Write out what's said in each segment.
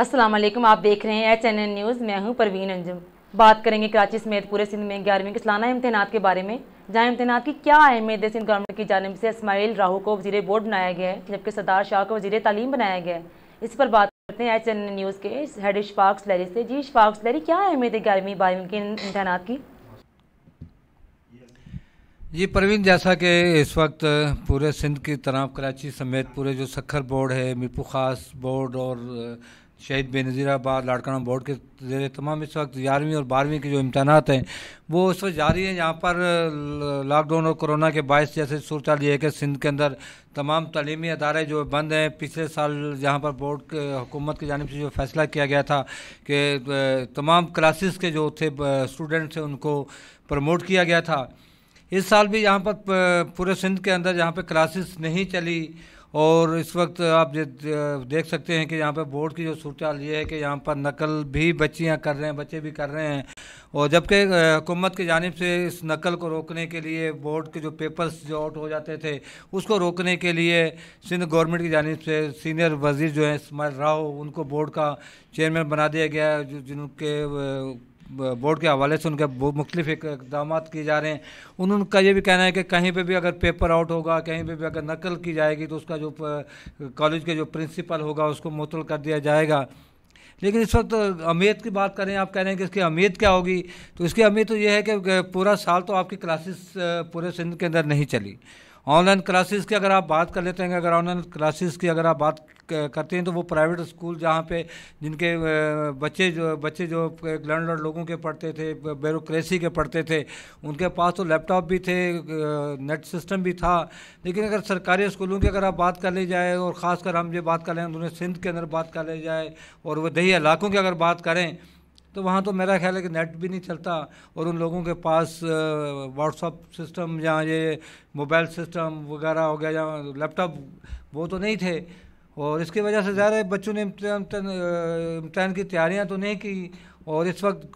अस्सलाम वालेकुम आप देख रहे हैं एच एन एन न्यूज़ मैं हूं परवीन अंजुम बात करेंगे कराची समेत पूरे सिंध में ग्यारहवीं के सालाना इम्तहान के बारे में जहाँ इम्तहान की क्या अहमियत है सिंध गवर्नमेंट की जानब से इसमाइल राहू को वजीर बोर्ड बनाया गया है जबकि सदार शाह को वजीर तालीम बनाया गया है इस पर बात करते हैं एच एन एन न्यूज़ के हेड इशफाक स्लैरी से जी इशफाक स्लैरी क्या अहमियत है ग्यारहवीं बारहवीं के इम्तान की जी प्रवीण जैसा कि इस वक्त पूरे सिंध की तरह कराची समेत पूरे जो सखर बोर्ड है मीरपू खास बोर्ड और शहीद बेनज़ीराबाद लाड़काना बोर्ड के ज़रिए तमाम इस वक्त ग्यारहवीं और बारहवीं के जो इम्तहान हैं वो इस वक्त जारी हैं यहाँ पर लॉकडाउन और कोरोना के बायस जैसे सूरत यह है कि सिंध के अंदर तमाम तलीमी अदारे जो बंद हैं पिछले साल यहाँ पर बोर्ड के हुकूमत की जानब से जो फैसला किया गया था कि तमाम क्लासेस के जो थे स्टूडेंट्स थे उनको प्रमोट किया गया था इस साल भी यहाँ पर पूरे सिंध के अंदर यहाँ पर क्लासेस नहीं चली और इस वक्त आप देख सकते हैं कि यहाँ पर बोर्ड की जो सूरत ये है कि यहाँ पर नकल भी बच्चियाँ कर रहे हैं बच्चे भी कर रहे हैं और जबकि हुकूमत की जानब से इस नकल को रोकने के लिए बोर्ड के जो पेपर्स जो आउट हो जाते थे उसको रोकने के लिए सिंध गवर्नमेंट की जानब से सीनियर वजीर जो हैं स्माइल राव उनको बोर्ड का चेयरमैन बना दिया गया जिनके बोर्ड के हवाले से उनके मुख्तलिफ इकदाम किए जा रहे हैं उन उनका ये भी कहना है कि कहीं पर भी अगर पेपर आउट होगा कहीं पर भी अगर नकल की जाएगी तो उसका जो कॉलेज के जो प्रिंसिपल होगा उसको मुतल कर दिया जाएगा लेकिन इस वक्त अहमियत की बात करें आप कह रहे हैं कि इसकी अहमियत क्या होगी तो इसकी अहमियत तो ये है कि पूरा साल तो आपकी क्लासेस पूरे सिंध के अंदर नहीं चली ऑनलाइन क्लासेस की अगर आप बात कर लेते हैं अगर ऑनलाइन क्लासेस की अगर आप बात करते हैं तो वो प्राइवेट स्कूल जहाँ पे जिनके बच्चे जो बच्चे जो लर्नर लोगों के पढ़ते थे ब्यूरोसी के पढ़ते थे उनके पास तो लैपटॉप भी थे नेट सिस्टम भी था लेकिन अगर सरकारी स्कूलों की अगर आप बात कर ली जाए और ख़ासकर हम ये बात कर लें उन्होंने सिंध के अंदर बात कर ली जाए और वह दही इलाकों की अगर बात करें तो वहाँ तो मेरा ख्याल है कि नेट भी नहीं चलता और उन लोगों के पास व्हाट्सअप सिस्टम या ये मोबाइल सिस्टम वगैरह हो गया या लैपटॉप वो तो नहीं थे और इसकी वजह से ज़्यादा बच्चों ने इम्तहान की तैयारियां तो नहीं की और इस वक्त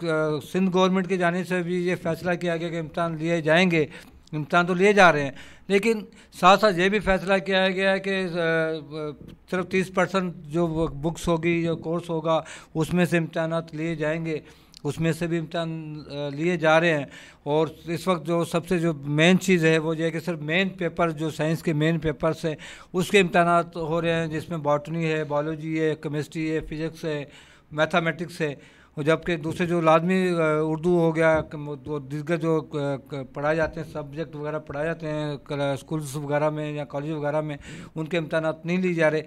सिंध गवर्नमेंट की जाने से भी ये फैसला किया गया कि इम्तहान लिए जाएंगे निपटान तो लिए जा रहे हैं लेकिन साथ साथ ये भी फैसला किया गया है कि सिर्फ तीस परसेंट जो बुक्स होगी जो कोर्स होगा उसमें से इम्तहान लिए जाएंगे उसमें से भी इम्तहान लिए जा रहे हैं और इस वक्त जो सबसे जो मेन चीज़ है वो ये कि सिर्फ मेन पेपर जो साइंस के मेन पेपर्स हैं उसके इम्तहान हो रहे हैं जिसमें बॉटनी है बायोलॉजी है केमिस्ट्री है फिज़िक्स है मैथामेटिक्स है जबकि दूसरे जो लाजमी उर्दू हो गया दिग्गज जो पढ़ाए जाते हैं सब्जेक्ट वगैरह पढ़ाए जाते हैं स्कूल्स वगैरह में या कॉलेज वगैरह में उनके इम्तान नहीं लिए जा रहे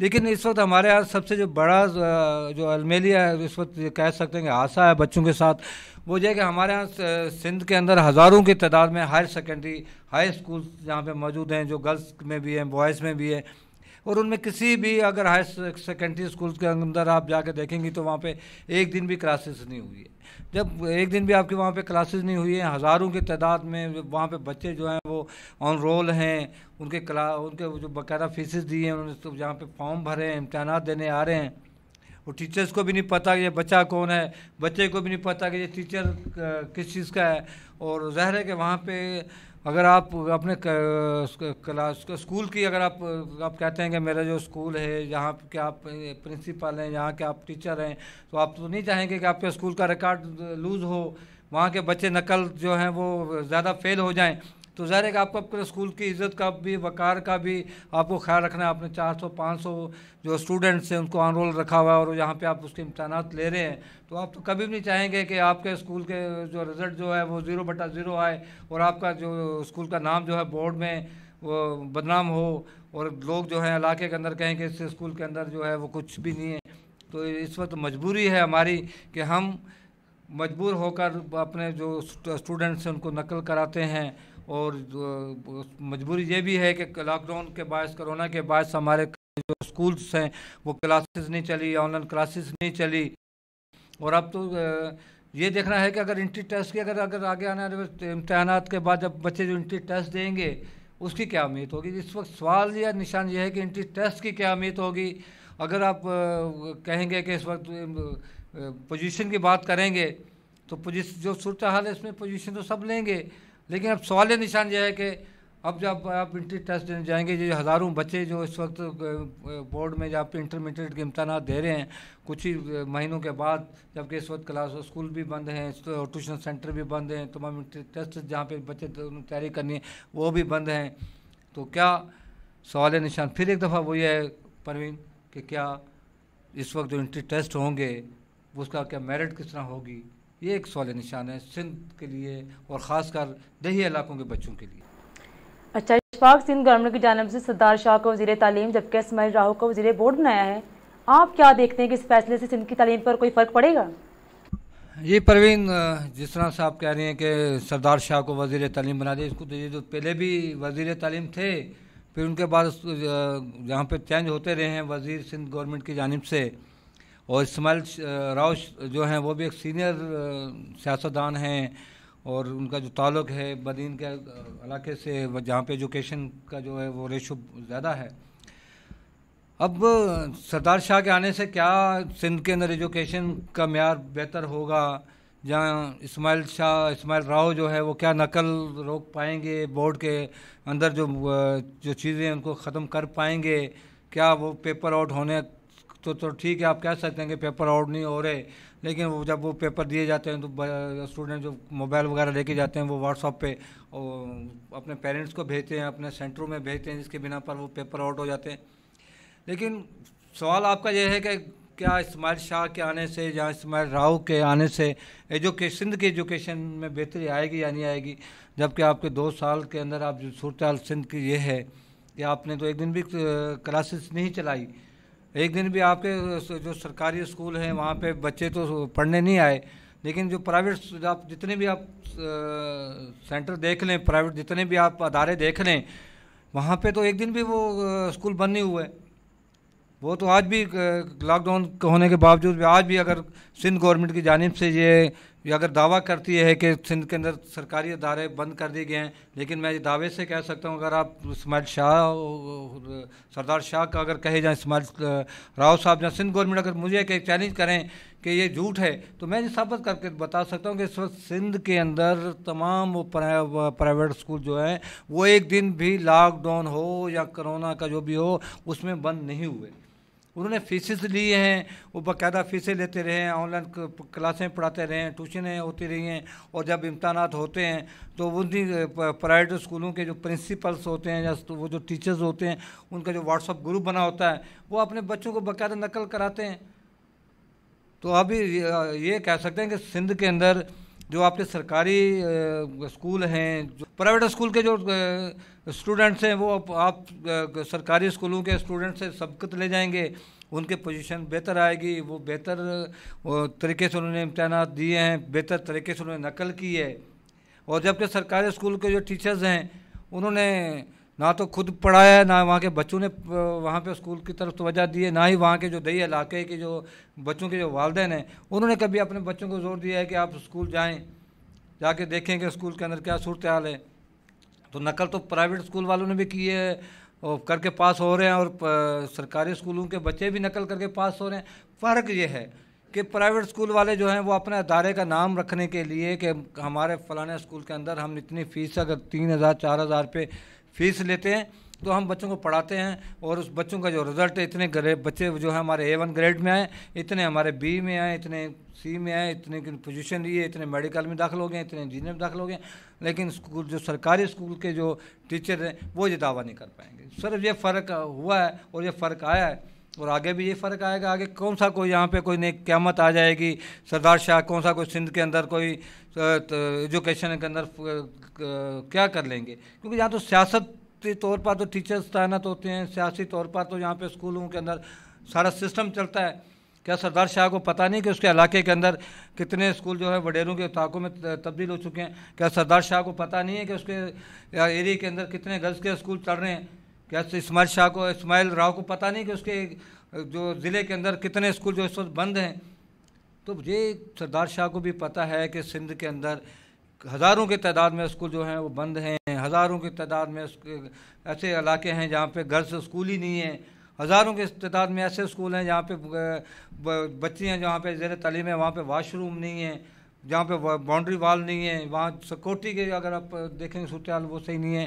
लेकिन इस वक्त हमारे यहाँ सबसे जो बड़ा जो अलमेलिया है इस वक्त कह सकते हैं कि हादसा है बच्चों के साथ वो यह कि हमारे यहाँ सिंध के अंदर हज़ारों की तादाद में हायर सेकेंडरी हाई स्कूल जहाँ पे मौजूद हैं जो गर्ल्स में भी हैं बॉयज़ में भी है और उनमें किसी भी अगर हायर सेकेंडरी स्कूल के अंदर आप जाके देखेंगी तो वहाँ पे एक दिन भी क्लासेस नहीं हुई है जब एक दिन भी आपके वहाँ पे क्लासेस नहीं हुई हैं हज़ारों की तादाद में वहाँ पे बच्चे जो हैं वो ऑन रोल हैं उनके क्ला उनके जो बकायदा फीसिस दिए हैं उन्होंने तो जहाँ पे फॉर्म भरे हैं इम्तहान देने आ रहे हैं वो टीचर्स को भी नहीं पता कि ये बच्चा कौन है बच्चे को भी नहीं पता कि ये टीचर किस चीज़ का है और ज़ाहिर है कि वहाँ पे अगर आप अपने क्लास स्कूल की अगर आप आप कहते हैं कि मेरा जो स्कूल है यहाँ के आप प्रिंसिपल हैं यहाँ के आप टीचर हैं तो आप तो नहीं चाहेंगे कि आपके स्कूल का रिकॉर्ड लूज़ हो वहाँ के बच्चे नकल जो हैं वो ज़्यादा फेल हो जाएं तो ज़ाहिर है कि आपको अपने स्कूल की इज़्ज़त का भी वक़ार का भी आपको ख्याल रखना है आपने 400 500 जो स्टूडेंट्स हैं उनको अनरोल रखा हुआ है और यहाँ पे आप उसके इम्तहान ले रहे हैं तो आप तो कभी भी नहीं चाहेंगे कि आपके स्कूल के जो रिज़ल्ट जो है वो ज़ीरो बटा ज़ीरो आए और आपका जो स्कूल का नाम जो है बोर्ड में वो बदनाम हो और लोग जो हैं इलाके के अंदर कहें कि इस स्कूल के अंदर जो है वो कुछ भी नहीं है तो इस वक्त मजबूरी है हमारी कि हम मजबूर होकर अपने जो स्टूडेंट्स हैं उनको नकल कराते हैं और मजबूरी ये भी है कि लॉकडाउन के बायस कोरोना के बायस हमारे जो स्कूल्स हैं वो क्लासेस नहीं चली ऑनलाइन क्लासेस नहीं चली और अब तो ये देखना है कि अगर इंट्री टेस्ट की अगर अगर आगे आने वाले इम्तहान के बाद जब बच्चे जो इंट्री टेस्ट देंगे उसकी क्या उम्मीद होगी इस वक्त सवाल या निशान यह है कि इंट्री टेस्ट की क्या उम्मीद होगी अगर आप कहेंगे कि इस वक्त पोजीशन की बात करेंगे तो जो सूरत हाल है इसमें पोजीशन तो सब लेंगे लेकिन अब सवाल निशान यह है कि अब जब आप इंट्री टेस्ट देने जाएंगे जो हज़ारों बच्चे जो इस वक्त बोर्ड में जहाँ पे इंटरमीडिएट के इम्तहान दे रहे हैं कुछ ही महीनों के बाद जबकि इस वक्त क्लास स्कूल भी बंद हैं तो ट्यूशन सेंटर भी बंद हैं तमाम इंट्री टेस्ट जहाँ पे बच्चे तो तैयारी करनी है वो भी बंद हैं तो क्या सवाल निशान फिर एक दफ़ा वही है परवीन कि क्या इस वक्त जो इंट्री टेस्ट होंगे उसका क्या मेरिट किस तरह होगी ये एक सवाल निशान है सिंध के लिए और ख़ासकर दही इलाकों के बच्चों के लिए अच्छा इशफाक सिंध गवर्नमेंट की जानब से सरदार शाह को वजी तालीम जबकि इसमाइल राहू को वजी बोर्ड बनाया है आप क्या देखते हैं कि इस फैसले से सिंध की तालीम पर कोई फ़र्क पड़ेगा ये परवीन जिस तरह से आप कह रही हैं कि सरदार शाह को वजीर तालीम बना दें इसको तो जो पहले भी वजीर तालीम थे फिर उनके बाद जहाँ पर चेंज होते रहे हैं वजीर सिंध गवर्नमेंट की जानब से और इसमाइल राव जो हैं वो भी एक सीनियर सियासतदान हैं और उनका जो ताल्लुक है बदीन के इलाके से जहाँ पे एजुकेशन का जो है वो रेशो ज़्यादा है अब सरदार शाह के आने से क्या सिंध के अंदर एजुकेशन का मैार बेहतर होगा जहाँ इसमाइल शाह इसमाइल राव जो है वो क्या नकल रोक पाएंगे बोर्ड के अंदर जो जो चीज़ें उनको ख़त्म कर पाएंगे क्या वो पेपर आउट होने तो तो ठीक है आप कह सकते हैं कि पेपर आउट नहीं हो रहे लेकिन वो जब वो पेपर दिए जाते हैं तो स्टूडेंट जो मोबाइल वगैरह लेके जाते हैं वो व्हाट्सअप पे और अपने पेरेंट्स को भेजते हैं अपने सेंटरों में भेजते हैं जिसके बिना पर वो पेपर आउट हो जाते हैं लेकिन सवाल आपका यह है कि क्या इस्माइल शाह के आने से या इस्माइल राव के आने से एजुकेशन सिंध की एजुकेशन में बेहतरी आएगी या नहीं आएगी जबकि आपके दो साल के अंदर आप जो सूरत सिंध की ये है कि आपने तो एक दिन भी क्लासेस नहीं चलाई एक दिन भी आपके जो सरकारी स्कूल हैं वहाँ पे बच्चे तो पढ़ने नहीं आए लेकिन जो प्राइवेट आप जितने भी आप सेंटर देख लें प्राइवेट जितने भी आप अदारे देख लें वहाँ पे तो एक दिन भी वो स्कूल बंद नहीं हुए वो तो आज भी लॉकडाउन होने के बावजूद भी आज भी अगर सिंध गवर्नमेंट की जानब से ये अगर दावा करती है कि सिंध के अंदर सरकारी अदारे बंद कर दिए गए हैं लेकिन मैं दावे से कह सकता हूं अगर आप इसमाइल शाह सरदार शाह का अगर कहे जाए इसमाइल राव साहब या सिंध गवर्नमेंट अगर मुझे एक चैलेंज करें कि ये झूठ है तो मैं ये साबित करके बता सकता हूँ कि इस वक्त सिंध के अंदर तमाम वो प्राइवेट स्कूल जो हैं वो एक दिन भी लॉकडाउन हो या करोना का जो भी हो उसमें बंद नहीं हुए उन्होंने फीसेस लिए हैं वो बाकायदा फीसें लेते रहे हैं ऑनलाइन क्लासें पढ़ाते रहे हैं ट्यूशनें होती रही हैं और जब इम्तहान होते हैं तो उन्हीं प्राइवेट स्कूलों के जो प्रिंसिपल्स होते हैं या वो जो टीचर्स होते हैं उनका जो व्हाट्सअप ग्रुप बना होता है वो अपने बच्चों को बाकायदा नकल कराते हैं तो अभी ये कह सकते हैं कि सिंध के अंदर जो आपके सरकारी स्कूल हैं जो प्राइवेट स्कूल के जो स्टूडेंट्स हैं वो आप सरकारी स्कूलों के स्टूडेंट्स से सबकत ले जाएंगे उनके पोजीशन बेहतर आएगी वो बेहतर तरीके से उन्होंने इम्तहान दिए हैं बेहतर तरीके से उन्होंने नकल की है और जबकि सरकारी स्कूल के जो टीचर्स हैं उन्होंने ना तो खुद पढ़ाया है ना वहाँ के बच्चों ने वहाँ पे स्कूल की तरफ तोजह दी है ना ही वहाँ के जो दही इलाके के जो बच्चों के जो वालदेन हैं उन्होंने कभी अपने बच्चों को जोर दिया है कि आप स्कूल जाएँ जाके देखें कि स्कूल के अंदर क्या सूरत हाल है तो नकल तो प्राइवेट स्कूल वालों ने भी की है और करके पास हो रहे हैं और सरकारी स्कूलों के बच्चे भी नकल करके पास हो रहे हैं फ़र्क ये है कि प्राइवेट स्कूल वाले जो हैं वो अपने अदारे का नाम रखने के लिए कि हमारे फ़लाने स्कूल के अंदर हम इतनी फ़ीस अगर तीन हज़ार चार हज़ार पे फीस लेते हैं तो हम बच्चों को पढ़ाते हैं और उस बच्चों का जो रिज़ल्ट है इतने ग्रेड बच्चे जो है हमारे ए वन ग्रेड में आए इतने हमारे बी में आए इतने सी में आए इतने पोजीशन लिए इतने मेडिकल में दाखिल हो गए इतने इंजीनियर में दाखिल हो गए लेकिन स्कूल जो सरकारी स्कूल के जो टीचर हैं वो ये दावा नहीं कर पाएंगे सर ये फ़र्क हुआ है और ये फ़र्क आया है और आगे भी ये फ़र्क आएगा आगे कौन सा कोई यहाँ पे कोई नई क्यामत आ जाएगी सरदार शाह कौन सा कोई सिंध के अंदर कोई एजुकेशन के अंदर क्या कर लेंगे क्योंकि यहाँ तो सियासत तौर पर तो टीचर्स तैनात होते हैं सियासी तौर पर तो यहाँ पे स्कूलों के अंदर सारा सिस्टम चलता है क्या सरदार शाह को पता नहीं कि उसके इलाके के अंदर कितने स्कूल जो है वडेरों के ताकों में तब्दील हो चुके हैं क्या सरदार शाह को पता नहीं है कि उसके एरिए के अंदर कितने गर्ल्स के स्कूल चल रहे हैं क्या तो इस्माइल शाह को इसमाइल राव को पता नहीं कि उसके जो ज़िले के अंदर कितने स्कूल जो इस वक्त बंद हैं तो ये सरदार शाह को भी पता है कि सिंध के अंदर हज़ारों की तादाद में स्कूल जो हैं वो बंद हैं हज़ारों की तादाद में ऐसे इलाके हैं जहाँ पे घर से स्कूल ही नहीं है हज़ारों की तादाद में ऐसे स्कूल हैं जहाँ पे बच्चियाँ जहाँ पे जैर तलीम है वहाँ पे वाशरूम नहीं है जहाँ पे बाउंड्री वाल नहीं है वहाँ सिक्योरिटी के अगर आप देखेंगे सूत्याल वो सही नहीं है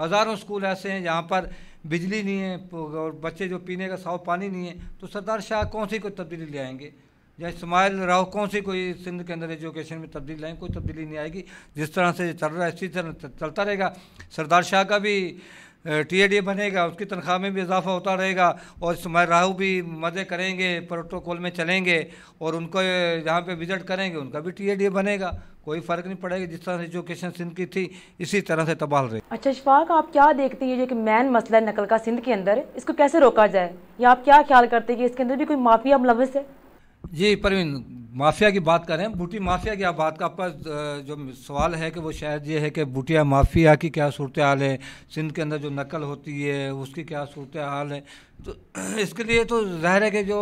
हज़ारों स्कूल ऐसे हैं जहाँ पर बिजली नहीं है और बच्चे जो पीने का साफ पानी नहीं है तो सरदार शाह कौन सी कोई तब्दीली ले आएंगे या इसमाइल राव कौन सी कोई सिंध के अंदर एजुकेशन में तब्दीली लाएंगे कोई तब्दीली नहीं आएगी जिस तरह से चल रहा है इसी तरह चलता रहेगा सरदार शाह का भी टीएडी बनेगा उसकी तनख्वाह में भी इजाफा होता रहेगा और राहू भी मज़े करेंगे प्रोटोकॉल में चलेंगे और उनको जहाँ पे विज़िट करेंगे उनका भी टीएडी बनेगा कोई फ़र्क नहीं पड़ेगा जिस तरह से एजुकेशन सिंध की थी इसी तरह से तबाह रही अच्छा शफाक आप क्या देखते हैं जो कि मेन मसला है नकल का सिंध के अंदर इसको कैसे रोका जाए या आप क्या ख्याल करते हैं कि इसके अंदर भी कोई माफिया मुलविस है जी परवीन माफिया की बात करें बूटी माफिया की आप बात का आपका जो सवाल है कि वो शायद ये है कि बूटिया माफिया की क्या सूरत हाल है सिंध के अंदर जो नकल होती है उसकी क्या सूरत हाल है तो इसके लिए तो जाहिर है कि जो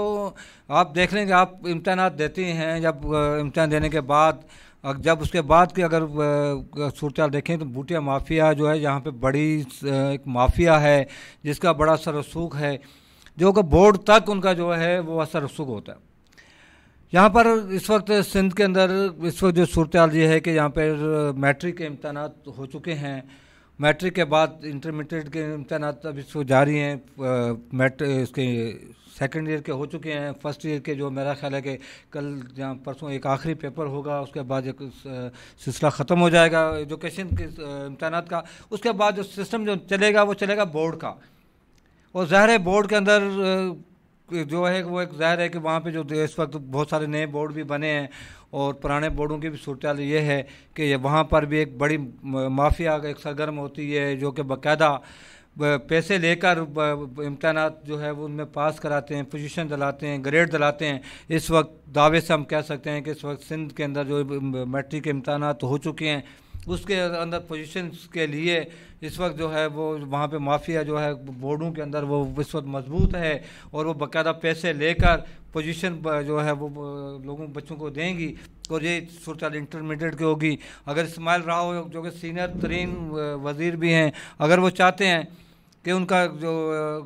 आप देख लेंगे आप इम्तहान देते हैं जब इम्तहान देने के बाद जब उसके बाद की अगर सूरत देखें तो बूटिया माफिया जो है यहाँ पर बड़ी एक माफिया है जिसका बड़ा सरसूख है जो कि बोर्ड तक उनका जो है वो रसूख होता है यहाँ पर इस वक्त सिंध के अंदर इस वक्त जो सूरत ये है कि यहाँ पर मैट्रिक के इम्तहान हो चुके हैं मैट्रिक के बाद इंटरमीडिएट के इम्तहान अब इस वक्त जारी हैं मैट इसके सेकेंड ईयर के हो चुके हैं फर्स्ट ईयर के जो मेरा ख्याल है कि कल जहाँ परसों एक आखिरी पेपर होगा उसके बाद एक सिलसिला ख़त्म हो जाएगा एजुकेशन के इम्तहान का उसके बाद जो सिस्टम जो चलेगा वो चलेगा बोर्ड का और ज़ाहिर बोर्ड के अंदर जो है वो एक जाहिर है कि वहाँ पे जो इस वक्त बहुत सारे नए बोर्ड भी बने हैं और पुराने बोर्डों की भी सूरत ये है कि वहाँ पर भी एक बड़ी माफिया एक सरगर्म होती है जो कि बाकायदा पैसे लेकर इम्तहान जो है वो उनमें पास कराते हैं पोजीशन दिलाते हैं ग्रेड दिलाते हैं इस वक्त दावे से हम कह सकते हैं कि इस वक्त सिंध के अंदर जो मैट्रिक के इम्तहान हो चुके हैं उसके अंदर पोजीशंस के लिए इस वक्त जो है वो वहाँ पे माफिया जो है बोर्डों के अंदर वो इस वक्त मजबूत है और वो बकायदा पैसे लेकर पोजीशन जो है वो लोगों बच्चों को देंगी और ये सूरत इंटरमीडिएट की होगी अगर इस्माइल राव जो कि सीनियर तरीन वज़ीर भी हैं अगर वो चाहते हैं कि उनका जो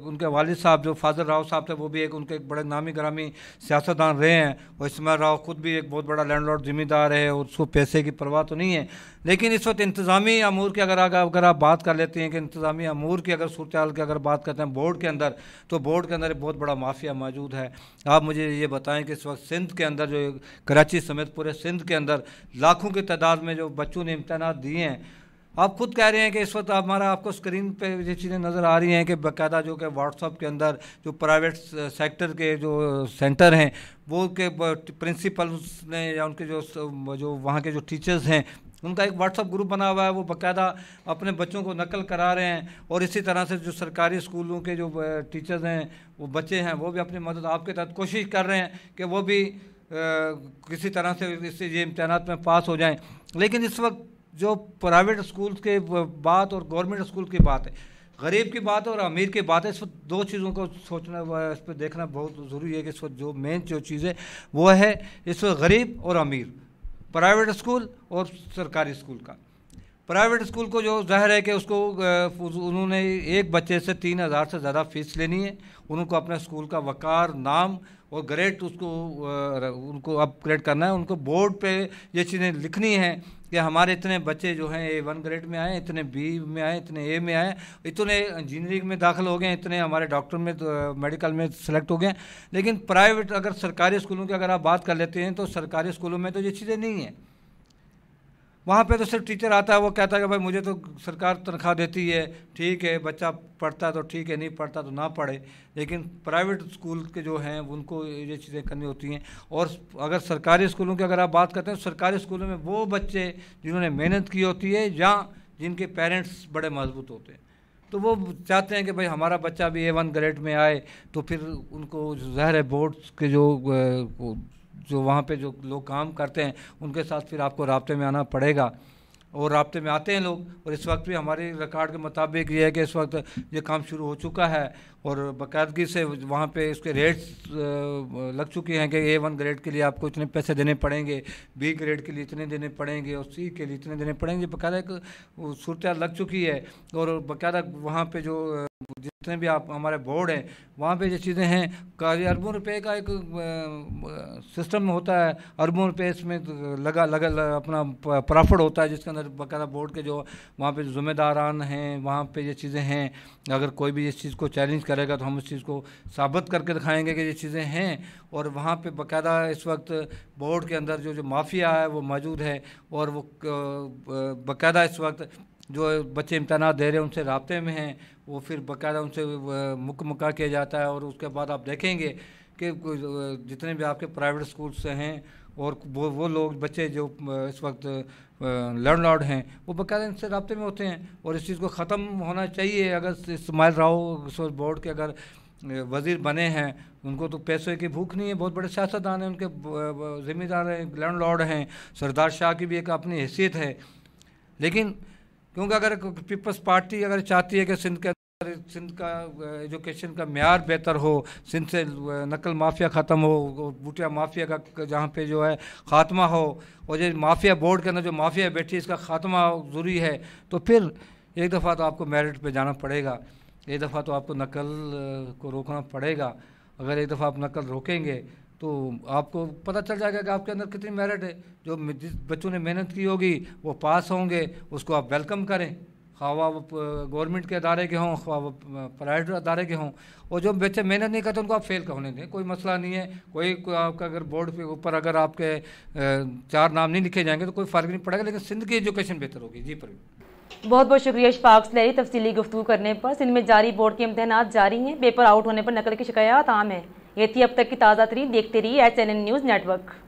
उनके वालिद साहब जो फाजल राव साहब थे वो भी एक उनके एक बड़े नामी ग्रामी सियासतदान रहे हैं और इसमें राव खुद भी एक बहुत बड़ा लैंडलॉर्ड जिम्मेदार है और उसको पैसे की परवाह तो नहीं है लेकिन इस वक्त इंतज़ामी अमूर की अगर अगर आप बात कर लेते हैं कि इंतज़ामी अमूर की अगर सूरत की अगर बात करते हैं बोर्ड के अंदर तो बोर्ड के अंदर एक बहुत बड़ा माफिया मौजूद है आप मुझे ये बताएं कि इस वक्त सिंध के अंदर जो कराची समेत पूरे सिंध के अंदर लाखों की तादाद में जो बच्चों ने इम्तहान दिए हैं आप खुद कह रहे हैं कि इस वक्त हमारा आपको स्क्रीन पे ये चीज़ें नज़र आ रही हैं कि बाकायदा जो कि व्हाट्सअप के अंदर जो प्राइवेट सेक्टर के जो सेंटर हैं वो के प्रिंसिपल्स ने या उनके जो जो वहाँ के जो टीचर्स हैं उनका एक व्हाट्सअप ग्रुप बना हुआ है वो बाकायदा अपने बच्चों को नकल करा रहे हैं और इसी तरह से जो सरकारी स्कूलों के जो टीचर्स हैं वो बच्चे हैं वो भी अपनी मदद आपके तहत कोशिश कर रहे हैं कि वो भी आ, किसी तरह से इससे ये इम्तहान में पास हो जाएं लेकिन इस वक्त जो प्राइवेट स्कूल के बात और गवर्नमेंट स्कूल की बात है गरीब की बात और अमीर की बात है इस पर दो चीज़ों को सोचना इस पर देखना बहुत ज़रूरी है कि इसको जो मेन जो चीज़ है वो है इस पर गरीब और अमीर प्राइवेट स्कूल और सरकारी स्कूल का प्राइवेट स्कूल को जो जाहिर है कि उसको उन्होंने एक बच्चे से तीन हज़ार से ज़्यादा फ़ीस लेनी है उनको अपने स्कूल का वक़ार नाम वो ग्रेड उसको उनको अपग्रेड करना है उनको बोर्ड पे ये चीज़ें लिखनी हैं कि हमारे इतने बच्चे जो हैं ए वन ग्रेड में आए इतने बी में आए इतने ए में आए इतने इंजीनियरिंग में दाखिल हो गए इतने हमारे डॉक्टर में तो, मेडिकल में सेलेक्ट हो गए लेकिन प्राइवेट अगर सरकारी स्कूलों की अगर आप बात कर लेते हैं तो सरकारी स्कूलों में तो ये चीज़ें नहीं हैं वहाँ पे तो सिर्फ टीचर आता है वो कहता है कि भाई मुझे तो सरकार तनख्वाह देती है ठीक है बच्चा पढ़ता तो ठीक है नहीं पढ़ता तो ना पढ़े लेकिन प्राइवेट स्कूल के जो हैं उनको ये चीज़ें करनी होती हैं और अगर सरकारी स्कूलों की अगर आप बात करते हैं तो सरकारी स्कूलों में वो बच्चे जिन्होंने मेहनत की होती है या जिनके पेरेंट्स बड़े मजबूत होते हैं तो वो चाहते हैं कि भाई हमारा बच्चा भी ए वन ग्रेड में आए तो फिर उनको जहर बोर्ड्स के जो जो वहाँ पे जो लोग काम करते हैं उनके साथ फिर आपको रबते में आना पड़ेगा और रबते में आते हैं लोग और इस वक्त भी हमारे रिकॉर्ड के मुताबिक ये है कि इस वक्त ये काम शुरू हो चुका है और बाकायदगी से वहाँ पे इसके रेट्स लग चुके हैं कि ए वन ग्रेड के लिए आपको इतने पैसे देने पड़ेंगे बी ग्रेड के लिए इतने देने पड़ेंगे और सी के लिए इतने देने पड़ेंगे बाकायदा एक सूरत लग चुकी है और बाकायदा वहाँ पे जो जितने भी आप हमारे बोर्ड हैं वहाँ पे जो चीज़ें हैं काफ़ी अरबों रुपए का एक सिस्टम होता है अरबों रुपए इसमें लगा लगा, लगा अपना प्रॉफिट होता है जिसके अंदर बकायदा बोर्ड के जो वहाँ पे जिम्मेदारान हैं वहाँ पे ये चीज़ें हैं अगर कोई भी इस चीज़ को चैलेंज करेगा तो हम उस चीज़ को साबित करके दिखाएंगे कि ये चीज़ें हैं और वहाँ पे बकायदा इस वक्त बोर्ड के अंदर जो जो माफिया है वो मौजूद है और वो बकायदा इस वक्त जो बच्चे इम्तान दे रहे हैं उनसे रबते में हैं वो फिर बाकायदा उनसे मुक मुका किया जाता है और उसके बाद आप देखेंगे कि जितने भी आपके प्राइवेट स्कूल्स हैं और वो वो लोग बच्चे जो इस वक्त लर्न लॉर्ड हैं वो बकायदा इनसे रबते में होते हैं और इस चीज़ को ख़त्म होना चाहिए अगर इस्माइल राव रिसोर्स बोर्ड के अगर वज़ीर बने हैं उनको तो पैसे की भूख नहीं है बहुत बड़े सियासतदान हैं उनके ज़िम्मेदार हैं लैंड लॉर्ड हैं सरदार शाह की भी एक अपनी हैसियत है लेकिन क्योंकि अगर पीपल्स पार्टी अगर चाहती है कि सिंध के सिंध का एजुकेशन का मैार बेहतर हो सिंध से नकल माफिया ख़त्म हो बूटिया माफिया का जहाँ पे जो है ख़ात्मा हो और जो माफिया बोर्ड के अंदर जो माफिया बैठी इसका ख़ात्मा ज़रूरी है तो फिर एक दफ़ा तो आपको मेरिट पे जाना पड़ेगा एक दफ़ा तो आपको नकल को रोकना पड़ेगा अगर एक दफ़ा आप नकल रोकेंगे तो आपको पता चल जाएगा कि आपके अंदर कितनी मेरिट है जो जिस बच्चों ने मेहनत की होगी वो पास होंगे उसको आप वेलकम करें खा वो गवर्नमेंट के अदारे के हों खा वो प्राइवेट अदारे के हों और जो बच्चे मेहनत नहीं करते उनको आप फेल होने दें कोई मसला नहीं है कोई, आपका अगर बोर्ड के ऊपर अगर आपके चार नाम नहीं लिखे जाएंगे तो कोई फ़र्क नहीं पड़ेगा लेकिन सिंध की एजुकेशन बेहतर होगी जी प्रवीण बहुत बहुत शुक्रिया शफाक सलेरी तफसली गुफ्तु करने पर सिंध में जारी बोर्ड के इम्तहान जारी हैं पेपर आउट होने पर नकल की शिकायत आम है ये थी अब तक की ताज़ा तरीन देखते रहिए H N N news network